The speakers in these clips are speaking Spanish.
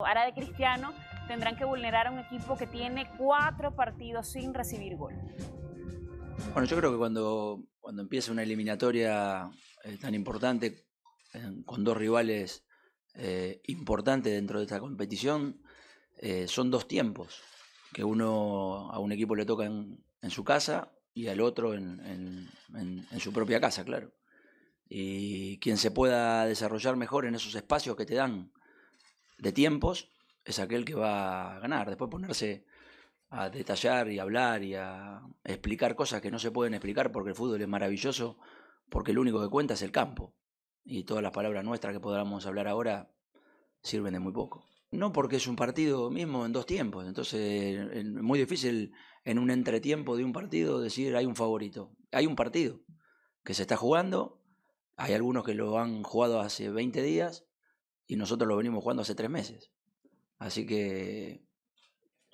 Ahora de Cristiano tendrán que vulnerar a un equipo que tiene cuatro partidos sin recibir gol. Bueno, yo creo que cuando, cuando empieza una eliminatoria eh, tan importante, eh, con dos rivales eh, importantes dentro de esta competición, son dos tiempos, que uno a un equipo le toca en, su casa y al otro en su propia casa, claro. Y quien se pueda desarrollar mejor en esos espacios que te dan de tiempos es aquel que va a ganar. Después ponerse a detallar y hablar y a explicar cosas que no se pueden explicar porque el fútbol es maravilloso, porque lo único que cuenta es el campo. Y todas las palabras nuestras que podamos hablar ahora sirven de muy poco. No porque es un partido mismo en dos tiempos, entonces es muy difícil en un entretiempo de un partido decir hay un favorito. Hay un partido que se está jugando, hay algunos que lo han jugado hace 20 días, y nosotros lo venimos jugando hace tres meses. Así que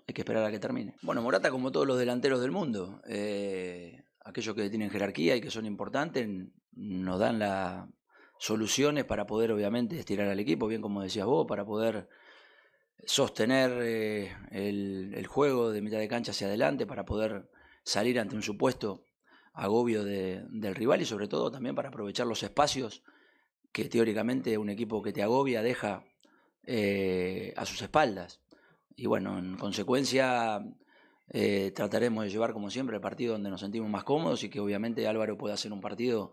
hay que esperar a que termine. Bueno, Morata, como todos los delanteros del mundo, eh, aquellos que tienen jerarquía y que son importantes, nos dan las soluciones para poder, obviamente, estirar al equipo, bien como decías vos, para poder sostener eh, el, juego de mitad de cancha hacia adelante, para poder salir ante un supuesto agobio del rival y sobre todo también para aprovechar los espacios que teóricamente un equipo que te agobia deja eh, a sus espaldas. Y bueno, en consecuencia eh, trataremos de llevar como siempre el partido donde nos sentimos más cómodos y que obviamente Álvaro pueda hacer un partido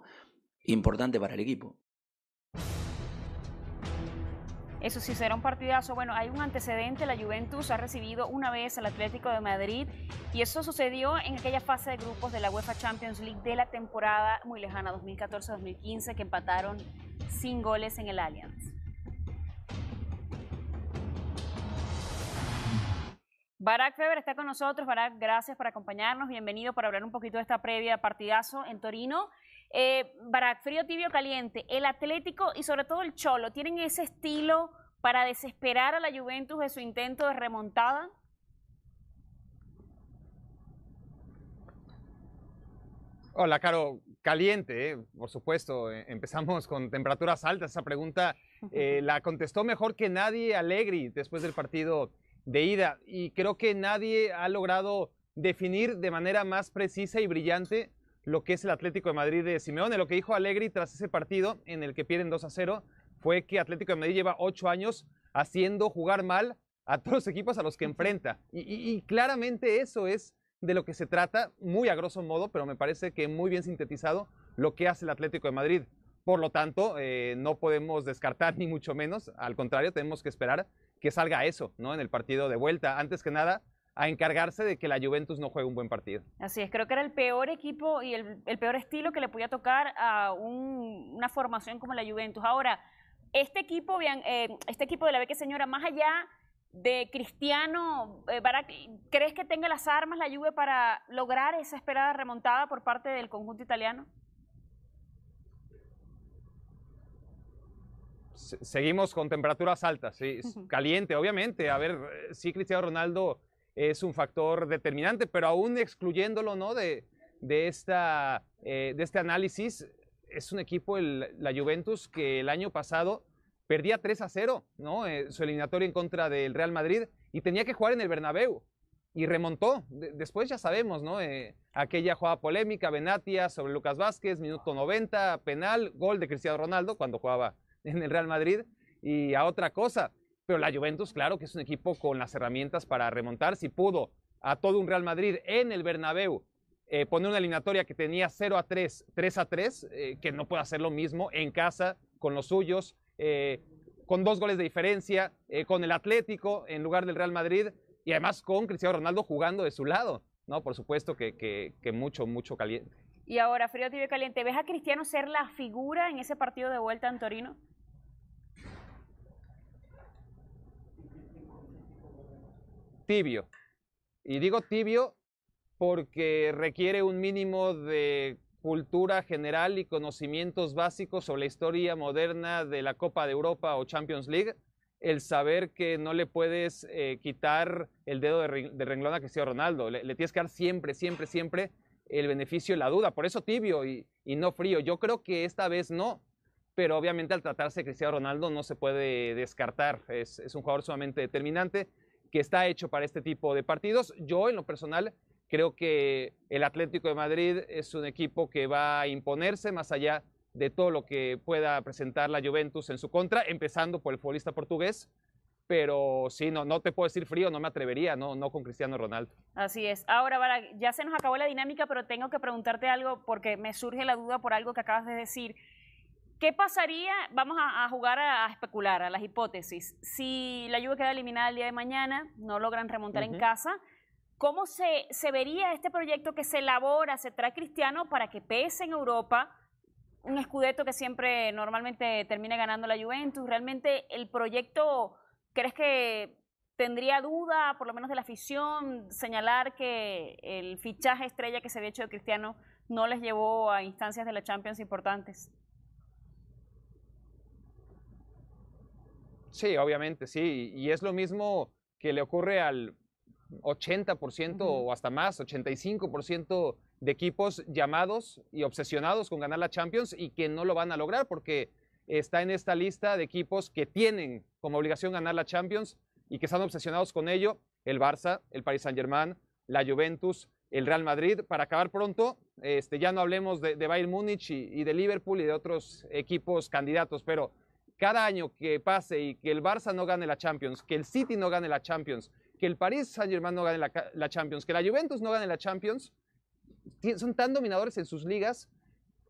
importante para el equipo. Eso sí, será un partidazo. Bueno, hay un antecedente, la Juventus ha recibido una vez al Atlético de Madrid y eso sucedió en aquella fase de grupos de la UEFA Champions League de la temporada muy lejana 2014-2015 que empataron sin goles en el Allianz. Barack Feber está con nosotros. Barack, gracias por acompañarnos. Bienvenido para hablar un poquito de esta previa partidazo en Torino. Eh, Barack, frío, tibio, caliente. El Atlético y sobre todo el Cholo, ¿tienen ese estilo para desesperar a la Juventus de su intento de remontada? Hola, Caro. Caliente, eh, por supuesto. Eh, empezamos con temperaturas altas. Esa pregunta eh, la contestó mejor que nadie Alegri después del partido de ida. Y creo que nadie ha logrado definir de manera más precisa y brillante lo que es el Atlético de Madrid de Simeone. Lo que dijo Alegri tras ese partido en el que pierden 2 a 0 fue que Atlético de Madrid lleva ocho años haciendo jugar mal a todos los equipos a los que enfrenta. y claramente eso es de lo que se trata, muy a grosso modo, pero me parece que muy bien sintetizado lo que hace el Atlético de Madrid. Por lo tanto, eh, no podemos descartar ni mucho menos, al contrario, tenemos que esperar que salga eso ¿no? en el partido de vuelta. Antes que nada, a encargarse de que la Juventus no juegue un buen partido. Así es, creo que era el peor equipo y el, peor estilo que le podía tocar a una formación como la Juventus. Ahora, este equipo, eh, este equipo de la Beque Señora, más allá de Cristiano, eh, ¿crees que tenga las armas la Juve para lograr esa esperada remontada por parte del conjunto italiano? seguimos con temperaturas altas, sí, caliente, obviamente. A ver, eh, sí, Cristiano Ronaldo es un factor determinante, pero aún excluyéndolo ¿no? de, de, esta, eh, de este análisis, es un equipo, la Juventus, que el año pasado perdía 3 a 0, ¿no? Eh, su eliminatoria en contra del Real Madrid y tenía que jugar en el Bernabéu y remontó. después ya sabemos, ¿no? Eh, aquella jugada polémica, Benatia sobre Lucas Vázquez, minuto 90, penal, gol de Cristiano Ronaldo cuando jugaba en el Real Madrid y a otra cosa. Pero la Juventus, claro que es un equipo con las herramientas para remontar. Si pudo a todo un Real Madrid en el Bernabéu eh, poner una eliminatoria que tenía 0 a 3, 3 a 3, que no puede hacer lo mismo en casa con los suyos, eh, con dos goles de diferencia, eh, con el Atlético en lugar del Real Madrid y además con Cristiano Ronaldo jugando de su lado. No, por supuesto que, mucho, mucho caliente. Y ahora, frío, tibio caliente, ¿ves a Cristiano ser la figura en ese partido de vuelta en Torino? Tibio. Y digo tibio porque requiere un mínimo de cultura general y conocimientos básicos sobre la historia moderna de la Copa de Europa o Champions League, el saber que no le puedes eh, quitar el dedo de, renglón a Cristiano Ronaldo, le, tienes que dar siempre, siempre, siempre el beneficio y la duda, por eso tibio y, no frío. Yo creo que esta vez no, pero obviamente al tratarse de Cristiano Ronaldo no se puede descartar. es, un jugador sumamente determinante que está hecho para este tipo de partidos. Yo en lo personal Creo que el Atlético de Madrid es un equipo que va a imponerse más allá de todo lo que pueda presentar la Juventus en su contra, empezando por el futbolista portugués, pero sí, no, no te puedo decir frío, no me atrevería, no, no con Cristiano Ronaldo. Así es. Ahora, ya se nos acabó la dinámica, pero tengo que preguntarte algo porque me surge la duda por algo que acabas de decir. ¿Qué pasaría, vamos a, jugar a, especular, a las hipótesis, si la lluvia queda eliminada el día de mañana, no logran remontar en casa? ¿Cómo se, se vería este proyecto que se elabora, se trae Cristiano para que pese en Europa? Un escudeto que siempre normalmente termina ganando la Juventus. ¿Realmente el proyecto crees que tendría duda, por lo menos de la afición, señalar que el fichaje estrella que se había hecho de Cristiano no les llevó a instancias de la Champions importantes? Sí, obviamente, sí. Y es lo mismo que le ocurre al 80% o hasta más, 85% de equipos llamados y obsesionados con ganar la Champions y que no lo van a lograr porque está en esta lista de equipos que tienen como obligación ganar la Champions y que están obsesionados con ello, el Barça, el Paris Saint-Germain, la Juventus, el Real Madrid. Para acabar pronto, este, ya no hablemos de, Bayern Múnich y de Liverpool y de otros equipos candidatos, pero cada año que pase y que el Barça no gane la Champions, que el City no gane la Champions, que el París Saint-Germain no gane la, Champions, que la Juventus no gane la Champions, son tan dominadores en sus ligas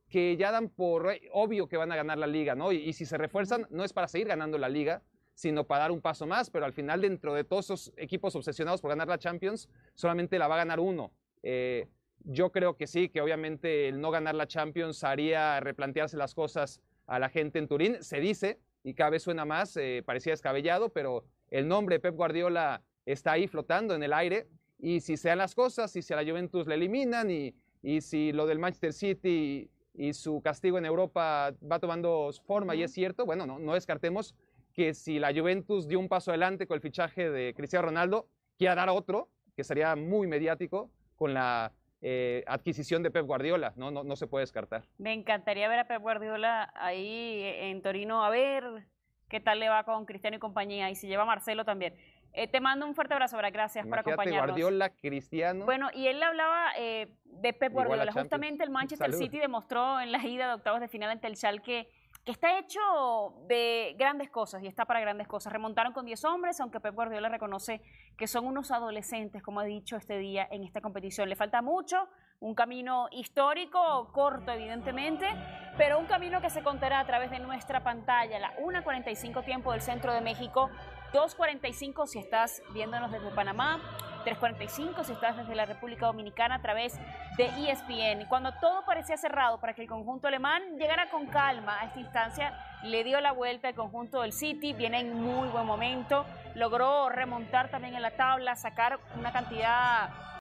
que ya dan por obvio que van a ganar la liga, ¿no? Y, si se refuerzan, no es para seguir ganando la liga, sino para dar un paso más, pero al final dentro de todos esos equipos obsesionados por ganar la Champions, solamente la va a ganar uno. Eh, yo creo que sí, que obviamente el no ganar la Champions haría replantearse las cosas a la gente en Turín, se dice, y cada vez suena más, eh, parecía descabellado, pero el nombre Pep Guardiola está ahí flotando en el aire y si sean las cosas, y si a la Juventus le eliminan y, si lo del Manchester City y, su castigo en Europa va tomando forma y es cierto, bueno, no, no descartemos que si la Juventus dio un paso adelante con el fichaje de Cristiano Ronaldo, quiera dar otro, que sería muy mediático, con la eh, adquisición de Pep Guardiola, ¿no? No, no se puede descartar. Me encantaría ver a Pep Guardiola ahí en Torino, a ver qué tal le va con Cristiano y compañía, y si lleva a Marcelo también. Eh, te mando un fuerte abrazo, ahora gracias por acompañarnos. Guardiola, Cristiano. Bueno, y él hablaba eh, de Pep Guardiola. Justamente el Manchester City demostró en la ida de octavos de final ante el Schalke que está hecho de grandes cosas y está para grandes cosas. Remontaron con 10 hombres, aunque Pep Guardiola reconoce que son unos adolescentes, como ha dicho este día en esta competición. Le falta mucho, un camino histórico, corto evidentemente, pero un camino que se contará a través de nuestra pantalla, la 1.45 tiempo del Centro de México, 2.45 si estás viéndonos desde Panamá, 3.45 si estás desde la República Dominicana a través de ESPN. Cuando todo parecía cerrado para que el conjunto alemán llegara con calma a esta instancia, le dio la vuelta el conjunto del City, viene en muy buen momento, logró remontar también en la tabla, sacar una cantidad